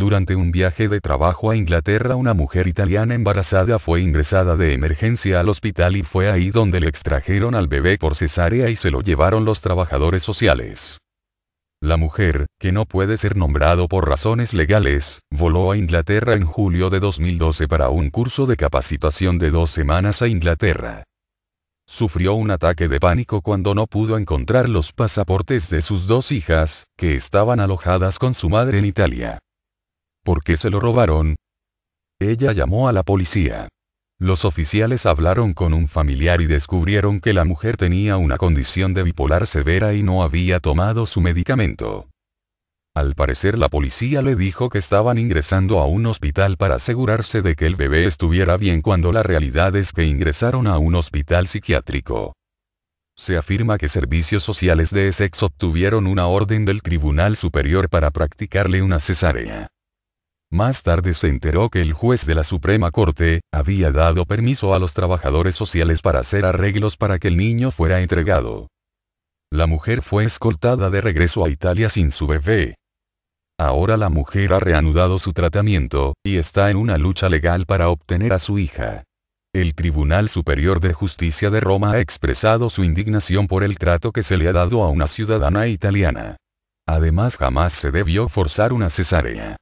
Durante un viaje de trabajo a Inglaterra una mujer italiana embarazada fue ingresada de emergencia al hospital y fue ahí donde le extrajeron al bebé por cesárea y se lo llevaron los trabajadores sociales. La mujer, que no puede ser nombrado por razones legales, voló a Inglaterra en julio de 2012 para un curso de capacitación de dos semanas a Inglaterra. Sufrió un ataque de pánico cuando no pudo encontrar los pasaportes de sus dos hijas, que estaban alojadas con su madre en Italia. ¿Por qué se lo robaron? Ella llamó a la policía. Los oficiales hablaron con un familiar y descubrieron que la mujer tenía una condición de bipolar severa y no había tomado su medicamento. Al parecer la policía le dijo que estaban ingresando a un hospital para asegurarse de que el bebé estuviera bien cuando la realidad es que ingresaron a un hospital psiquiátrico. Se afirma que servicios sociales de Essex obtuvieron una orden del Tribunal Superior para practicarle una cesárea. Más tarde se enteró que el juez de la Suprema Corte, había dado permiso a los trabajadores sociales para hacer arreglos para que el niño fuera entregado. La mujer fue escoltada de regreso a Italia sin su bebé. Ahora la mujer ha reanudado su tratamiento, y está en una lucha legal para obtener a su hija. El Tribunal Superior de Justicia de Roma ha expresado su indignación por el trato que se le ha dado a una ciudadana italiana. Además jamás se debió forzar una cesárea.